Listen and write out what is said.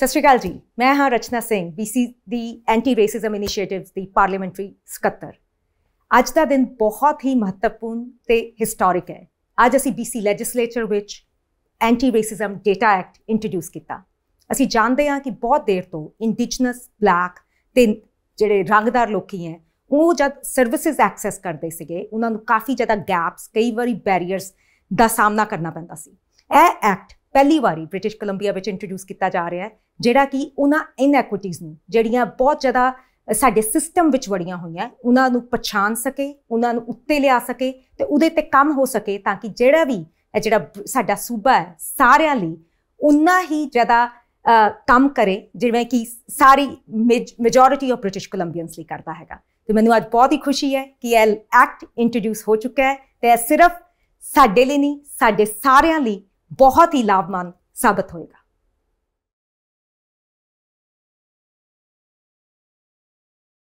ਸਤਿ ਸ਼੍ਰੀ ਅਕਾਲ ਜੀ ਮੈਂ ਹਾਂ ਰਚਨਾ ਸਿੰਘ ਬੀਸੀ ਦੀ ਐਂਟੀ ਰੇਸਿਜ਼ਮ ਇਨੀਸ਼ੀਏਟਿਵਸ ਦੀ ਪਾਰਲੀਮੈਂਟਰੀ ਸਕੱਤਰ ਅੱਜ ਦਾ ਦਿਨ ਬਹੁਤ ਹੀ ਮਹੱਤਵਪੂਰਨ ਤੇ ਹਿਸਟੋਰਿਕ ਹੈ ਅੱਜ ਅਸੀਂ ਬੀਸੀ ਲੈਜਿਸਲੇਚਰ ਵਿੱਚ anti racism data act introduce ਕੀਤਾ ਅਸੀਂ ਜਾਣਦੇ ਹਾਂ ਕਿ ਬਹੁਤ ਦੇਰ ਤੋਂ ਇੰਡੀਜਨਸ ਬਲੈਕ ਤੇ ਜਿਹੜੇ ਰੰਗਦਾਰ ਲੋਕੀ ਹੈ ਉਹ ਜਦ ਸਰਵਿਸਿਜ਼ ਐਕਸੈਸ ਕਰਦੇ ਸੀਗੇ ਉਹਨਾਂ ਨੂੰ ਕਾਫੀ ਜ਼ਿਆਦਾ ਗੈਪਸ ਕਈ ਵਾਰੀ ਬੈਰੀਅਰਸ ਦਾ ਸਾਹਮਣਾ ਕਰਨਾ ਪੈਂਦਾ ਸੀ ਇਹ ਐਕਟ ਪਹਿਲੀ ਵਾਰੀ ਬ੍ਰਿਟਿਸ਼ ਕੋਲੰਬੀਆ ਵਿੱਚ ਇੰਟਰੋਡਿਊਸ ਕੀਤਾ ਜਾ ਰਿਹਾ ਹੈ ਜਿਹੜਾ ਕਿ ਉਹਨਾਂ ਇਨਐਕੁਇਟੀਆਂ ਨੂੰ ਜਿਹੜੀਆਂ ਬਹੁਤ ਜ਼ਿਆਦਾ ਸਾਡੇ ਸਿਸਟਮ ਵਿੱਚ ਵੜੀਆਂ ਹੋਈਆਂ ਉਹਨਾਂ ਨੂੰ ਪਛਾਣ ਸਕੇ ਉਹਨਾਂ ਨੂੰ ਉੱਤੇ ਲਿਆ ਸਕੇ ਤੇ ਉਹਦੇ ਤੇ ਕੰਮ ਹੋ ਸਕੇ ਤਾਂ ਕਿ ਜਿਹੜਾ ਵੀ ਇਹ ਜਿਹੜਾ ਸਾਡਾ ਸੂਬਾ ਹੈ ਸਾਰਿਆਂ ਲਈ ਉਨਾ ਹੀ ਜ਼ਿਆਦਾ ਕੰਮ ਕਰੇ ਜਿਵੇਂ ਕਿ ਸਾਰੀ ਮੈਜੋਰਿਟੀ ਆਫ ਬ੍ਰਿਟਿਸ਼ ਕੋਲੰਬੀਅਨਸ ਲਈ ਕਰਦਾ ਹੈਗਾ ਤੇ ਮੈਨੂੰ ਅੱਜ ਬਹੁਤ ਹੀ ਖੁਸ਼ੀ ਹੈ ਕਿ ਇਹ ਐਕਟ ਇੰਟਰੋਡਿਊਸ ਹੋ ਚੁੱਕਾ ਹੈ ਤੇ ਇਹ ਸਿਰਫ ਸਾਡੇ ਲਈ ਨਹੀਂ ਸਾਡੇ ਸਾਰਿਆਂ ਲਈ ਬਹੁਤ ਹੀ ਲਾਭਮਾਨ ਸਾਬਤ ਹੋਏਗਾ